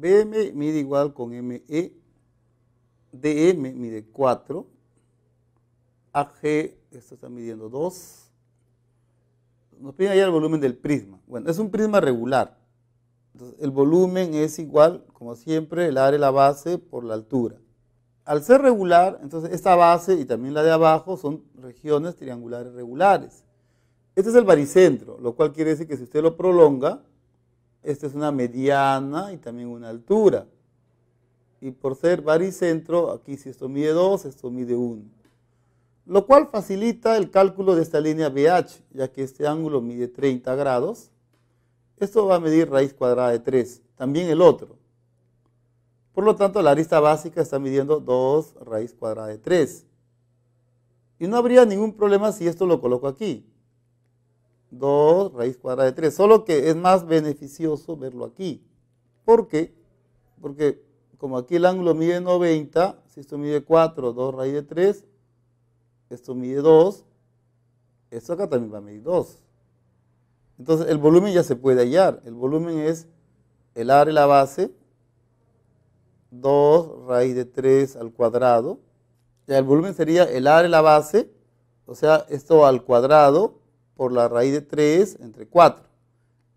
BM mide igual con ME, DM mide 4, AG, esto está midiendo 2. Nos piden ahí el volumen del prisma. Bueno, es un prisma regular. Entonces, el volumen es igual, como siempre, el área de la base por la altura. Al ser regular, entonces esta base y también la de abajo son regiones triangulares regulares. Este es el baricentro, lo cual quiere decir que si usted lo prolonga, esta es una mediana y también una altura. Y por ser baricentro, aquí si esto mide 2, esto mide 1. Lo cual facilita el cálculo de esta línea BH, ya que este ángulo mide 30 grados. Esto va a medir raíz cuadrada de 3, también el otro. Por lo tanto, la arista básica está midiendo 2 raíz cuadrada de 3. Y no habría ningún problema si esto lo coloco aquí. 2 raíz cuadrada de 3. Solo que es más beneficioso verlo aquí. ¿Por qué? Porque como aquí el ángulo mide 90, si esto mide 4, 2 raíz de 3, esto mide 2, esto acá también va a medir 2. Entonces el volumen ya se puede hallar. El volumen es el área de la base, 2 raíz de 3 al cuadrado. Ya el volumen sería el área de la base, o sea, esto al cuadrado por la raíz de 3 entre 4.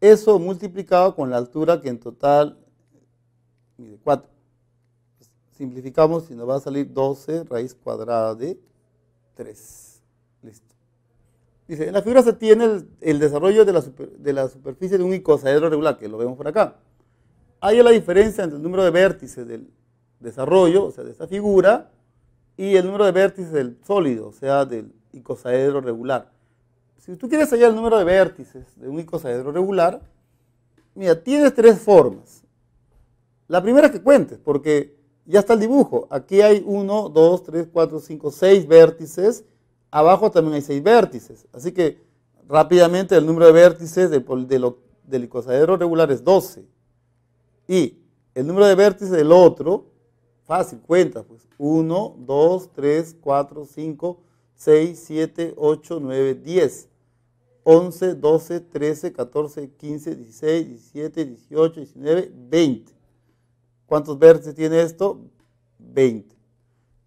Eso multiplicado con la altura que en total mide 4. Pues, simplificamos y nos va a salir 12 raíz cuadrada de 3. Listo. Dice, en la figura se tiene el, desarrollo de la, de la, superficie de un icosaedro regular, que lo vemos por acá. Hay la diferencia entre el número de vértices del desarrollo, o sea, de esta figura, y el número de vértices del sólido, o sea, del icosaedro regular. Si tú quieres hallar el número de vértices de un icosaedro regular, mira, tienes tres formas. La primera es que cuentes, porque ya está el dibujo. Aquí hay 1, 2, 3, 4, 5, 6 vértices. Abajo también hay 6 vértices. Así que rápidamente el número de vértices del, lo, del icosaedro regular es 12. Y el número de vértices del otro, fácil, cuenta, pues 1, 2, 3, 4, 5, 6, 7, 8, 9, 10. 11, 12, 13, 14, 15, 16, 17, 18, 19, 20. ¿Cuántos vértices tiene esto? 20.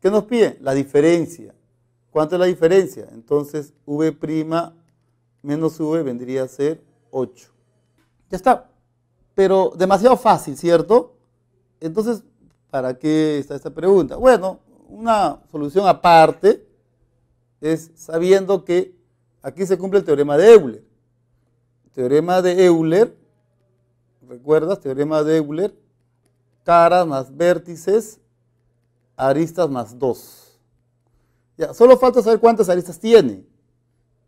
¿Qué nos pide? La diferencia. ¿Cuánto es la diferencia? Entonces, V' menos V vendría a ser 8. Ya está. Pero demasiado fácil, ¿cierto? Entonces, ¿para qué está esta pregunta? Bueno, una solución aparte es sabiendo que Aquí se cumple el teorema de Euler. teorema de Euler, ¿recuerdas? Teorema de Euler, caras más vértices, aristas más 2. Ya, solo falta saber cuántas aristas tiene.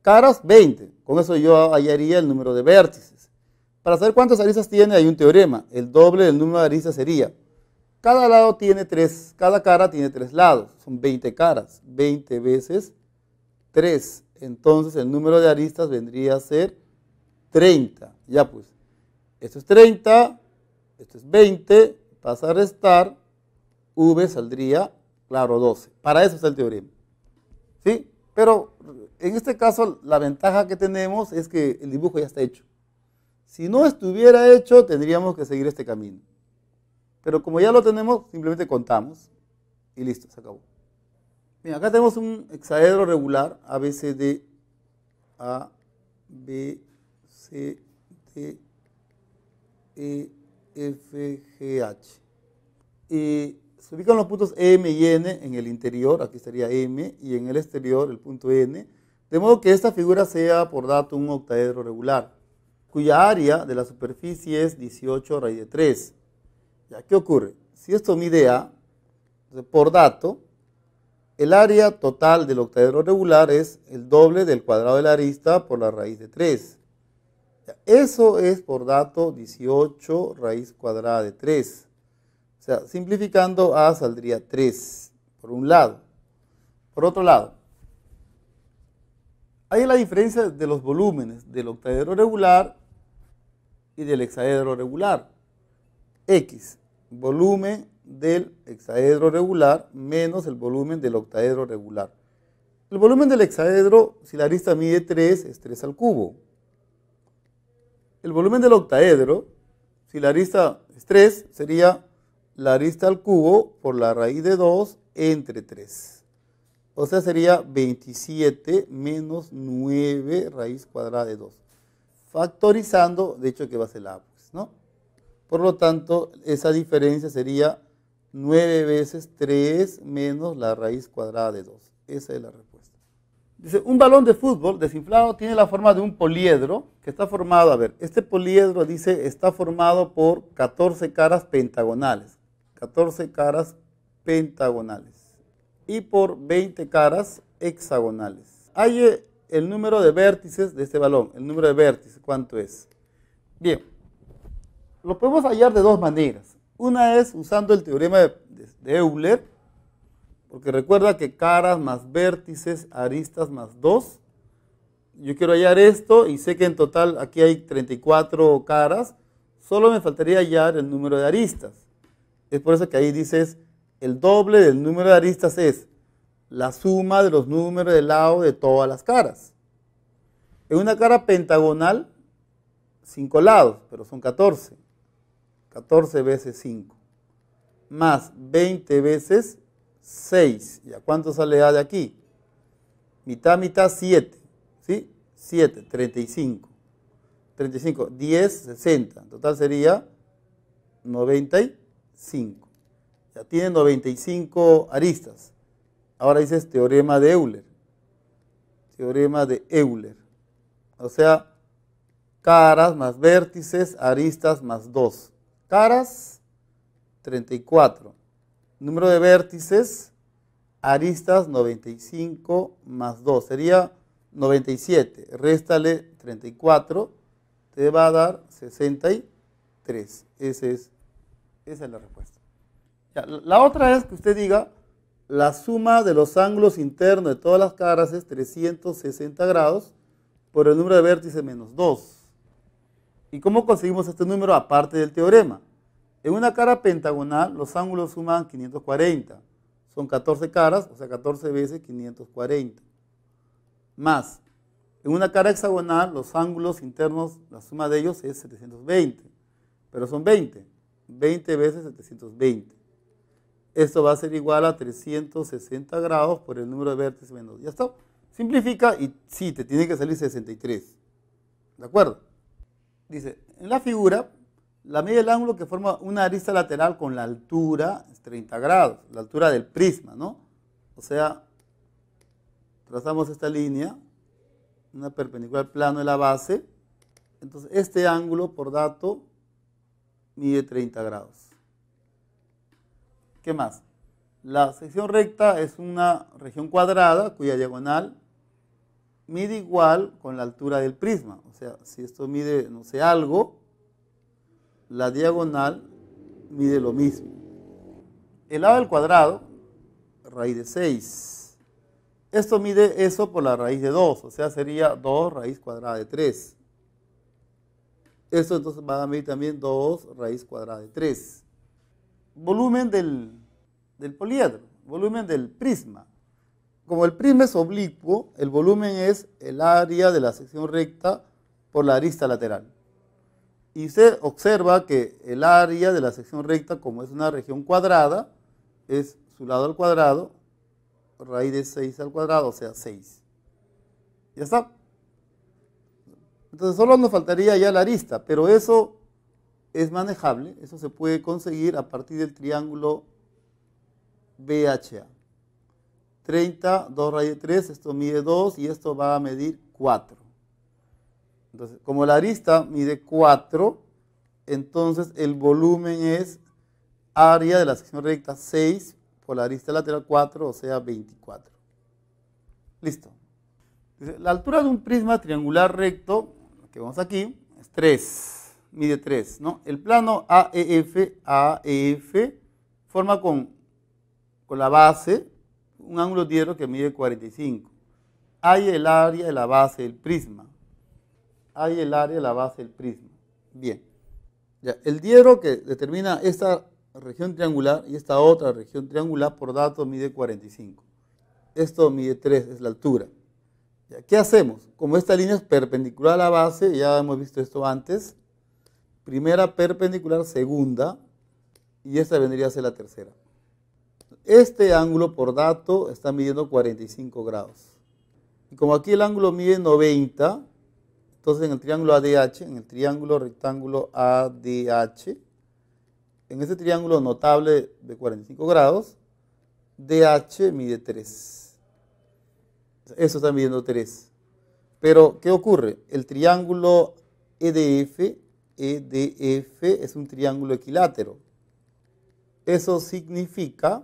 Caras, 20. Con eso yo hallaría el número de vértices. Para saber cuántas aristas tiene hay un teorema. El doble del número de aristas sería. Cada lado tiene 3, cada cara tiene 3 lados. Son 20 caras. 20 veces 3 entonces el número de aristas vendría a ser 30. Ya pues, esto es 30, esto es 20, pasa a restar, v saldría, claro, 12. Para eso está el teorema. ¿Sí? Pero en este caso la ventaja que tenemos es que el dibujo ya está hecho. Si no estuviera hecho, tendríamos que seguir este camino. Pero como ya lo tenemos, simplemente contamos y listo, se acabó. Bien, acá tenemos un hexaedro regular, A, B, C, E, F, G, H. Y se ubican los puntos M y N en el interior, aquí estaría M, y en el exterior el punto N, de modo que esta figura sea por dato un octaedro regular, cuya área de la superficie es 18 raíz de 3. ¿Ya qué ocurre? Si esto mide A, por dato, el área total del octaedro regular es el doble del cuadrado de la arista por la raíz de 3. Eso es por dato 18 raíz cuadrada de 3. O sea, simplificando A saldría 3, por un lado. Por otro lado, hay la diferencia de los volúmenes del octaedro regular y del hexaedro regular. X, volumen del hexaedro regular menos el volumen del octaedro regular. El volumen del hexaedro, si la arista mide 3, es 3 al cubo. El volumen del octaedro, si la arista es 3, sería la arista al cubo por la raíz de 2 entre 3. O sea, sería 27 menos 9 raíz cuadrada de 2. Factorizando, de hecho que va a ser la pues, ¿no? Por lo tanto, esa diferencia sería 9 veces 3 menos la raíz cuadrada de 2. Esa es la respuesta. Dice, un balón de fútbol desinflado tiene la forma de un poliedro que está formado, a ver, este poliedro dice está formado por 14 caras pentagonales, 14 caras pentagonales y por 20 caras hexagonales. Hay eh, el número de vértices de este balón, el número de vértices, ¿cuánto es? Bien, lo podemos hallar de dos maneras. Una es usando el teorema de, Euler, porque recuerda que caras más vértices, aristas más 2. Yo quiero hallar esto y sé que en total aquí hay 34 caras. Solo me faltaría hallar el número de aristas. Es por eso que ahí dices, el doble del número de aristas es la suma de los números de lado de todas las caras. En una cara pentagonal, 5 lados, pero son 14. 14 veces 5, más 20 veces 6. ¿Ya cuánto sale A de aquí? Mitad, mitad, 7. ¿Sí? 7, 35. 35, 10, 60. En total sería 95. Ya tiene 95 aristas. Ahora dices teorema de Euler. Teorema de Euler. O sea, caras más vértices, aristas más 2 caras, 34. Número de vértices, aristas, 95 más 2. Sería 97. Réstale 34, te va a dar 63. esa es la respuesta. la otra es que usted diga, la suma de los ángulos internos de todas las caras es 360 grados por el número de vértices menos 2. ¿Y cómo conseguimos este número aparte del teorema? En una cara pentagonal los ángulos suman 540. Son 14 caras, o sea 14 veces 540. Más, en una cara hexagonal los ángulos internos, la suma de ellos es 720. Pero son 20. 20 veces 720. Esto va a ser igual a 360 grados por el número de vértices menos. Ya está. Simplifica y sí, te tiene que salir 63. ¿De acuerdo? Dice, en la figura, la media del ángulo que forma una arista lateral con la altura es 30 grados, la altura del prisma, ¿no? O sea, trazamos esta línea, una perpendicular al plano de la base. Entonces, este ángulo por dato mide 30 grados. ¿Qué más? La sección recta es una región cuadrada cuya diagonal mide igual con la altura del prisma. O sea, si esto mide, no sé, algo, la diagonal mide lo mismo. El lado al cuadrado, raíz de 6. Esto mide eso por la raíz de 2, o sea, sería 2 raíz cuadrada de 3. Esto entonces va a medir también 2 raíz cuadrada de 3. Volumen del, del poliedro, volumen del prisma. Como el prisma es oblicuo, el volumen es el área de la sección recta por la arista lateral. Y se observa que el área de la sección recta, como es una región cuadrada, es su lado al cuadrado, raíz de 6 al cuadrado, o sea, 6. Ya está. Entonces solo nos faltaría ya la arista, pero eso es manejable, eso se puede conseguir a partir del triángulo BHA. 30, 2 raíz de 3, esto mide 2 y esto va a medir 4. Entonces, como la arista mide 4, entonces el volumen es área de la sección recta 6 por la arista lateral 4, o sea 24. Listo. La altura de un prisma triangular recto, que vemos aquí, es 3, mide 3. ¿no? El plano AEF, AEF, forma con, con la base un ángulo de que mide 45. Hay el área de la base del prisma. Hay el área de la base del prisma. Bien. el hierro que determina esta región triangular y esta otra región triangular por dato mide 45. Esto mide 3, es la altura. ¿Qué hacemos? Como esta línea es perpendicular a la base, ya hemos visto esto antes, primera perpendicular, segunda, y esta vendría a ser la tercera. Este ángulo, por dato, está midiendo 45 grados. Y como aquí el ángulo mide 90, entonces en el triángulo ADH, en el triángulo rectángulo ADH, en este triángulo notable de 45 grados, DH mide 3. Eso está midiendo 3. Pero, ¿qué ocurre? El triángulo EDF, EDF es un triángulo equilátero. Eso significa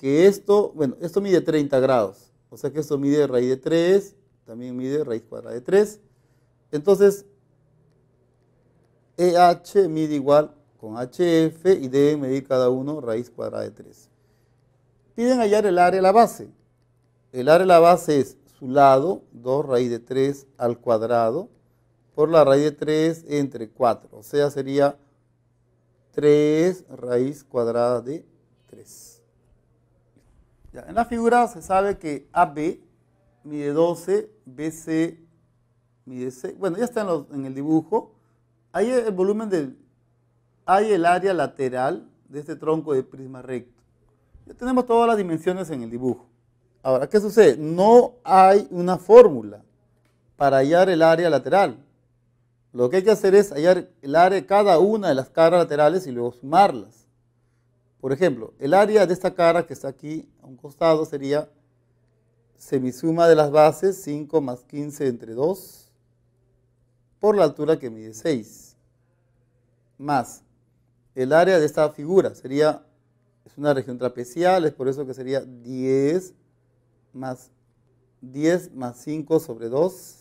que esto, bueno, esto mide 30 grados, o sea que esto mide raíz de 3, también mide raíz cuadrada de 3. Entonces, EH mide igual con HF y deben medir cada uno raíz cuadrada de 3. Piden hallar el área de la base. El área de la base es su lado, 2 raíz de 3 al cuadrado, por la raíz de 3 entre 4. O sea, sería 3 raíz cuadrada de 3 en la figura se sabe que AB mide 12, BC mide 6. Bueno, ya está en, el dibujo. Ahí el volumen del... Hay el área lateral de este tronco de prisma recto. Ya tenemos todas las dimensiones en el dibujo. Ahora, ¿qué sucede? No hay una fórmula para hallar el área lateral. Lo que hay que hacer es hallar el área de cada una de las caras laterales y luego sumarlas. Por ejemplo, el área de esta cara que está aquí costado sería semisuma de las bases, 5 más 15 entre 2, por la altura que mide 6, más el área de esta figura, sería, es una región trapecial, es por eso que sería 10 más 10 más 5 sobre 2,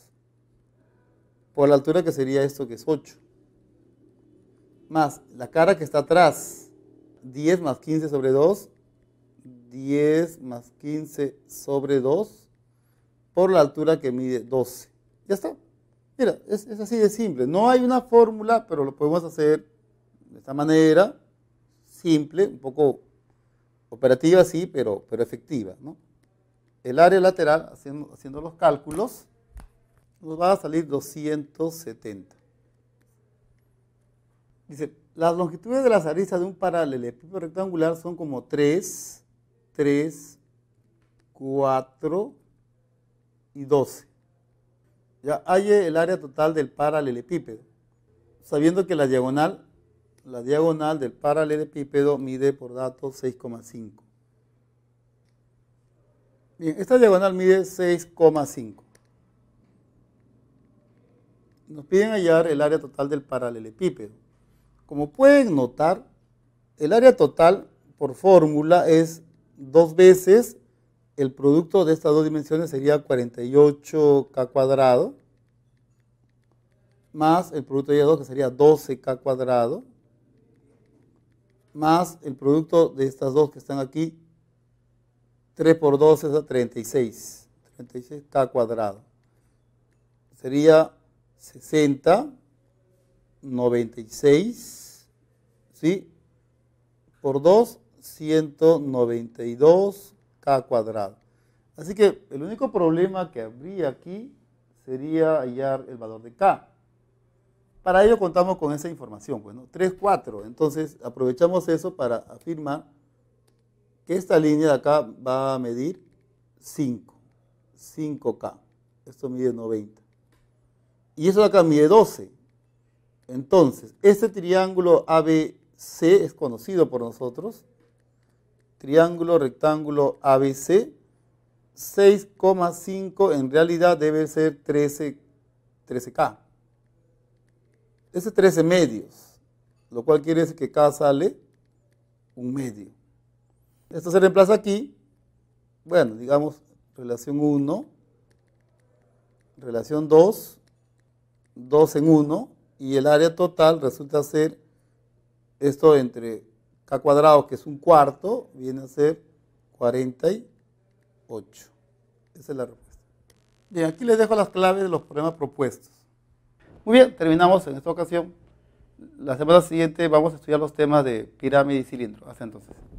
por la altura que sería esto que es 8, más la cara que está atrás, 10 más 15 sobre 2, 10 más 15 sobre 2 por la altura que mide 12. Ya está. Mira, es, así de simple. No hay una fórmula, pero lo podemos hacer de esta manera, simple, un poco operativa, sí, pero, pero efectiva. El área lateral, haciendo, haciendo los cálculos, nos va a salir 270. Dice, las longitudes de las aristas de un paralelepípedo rectangular son como 3, 3, 4 y 12. Ya halle el área total del paralelepípedo, sabiendo que la diagonal, la diagonal del paralelepípedo mide por datos 6,5. Bien, esta diagonal mide 6,5. Nos piden hallar el área total del paralelepípedo. Como pueden notar, el área total por fórmula es dos veces, el producto de estas dos dimensiones sería 48k cuadrado, más el producto de ellas dos, que sería 12k cuadrado, más el producto de estas dos que están aquí, 3 por 2 es 36, 36k cuadrado. Sería 60, 96, ¿sí? Por 2, 192k cuadrado. Así que el único problema que habría aquí sería hallar el valor de k. Para ello contamos con esa información, bueno, 3, 4. Entonces aprovechamos eso para afirmar que esta línea de acá va a medir 5, 5K. Esto mide 90. Y eso de acá mide 12. Entonces, este triángulo ABC es conocido por nosotros triángulo rectángulo ABC, 6,5 en realidad debe ser 13, 13K. Ese 13 medios, lo cual quiere decir que K sale un medio. Esto se reemplaza aquí, bueno, digamos relación 1, relación 2, 2 en 1, y el área total resulta ser esto entre K cuadrado, que es un cuarto, viene a ser 48. Esa es la respuesta. Bien, aquí les dejo las claves de los problemas propuestos. Muy bien, terminamos en esta ocasión. La semana siguiente vamos a estudiar los temas de pirámide y cilindro. Hasta entonces.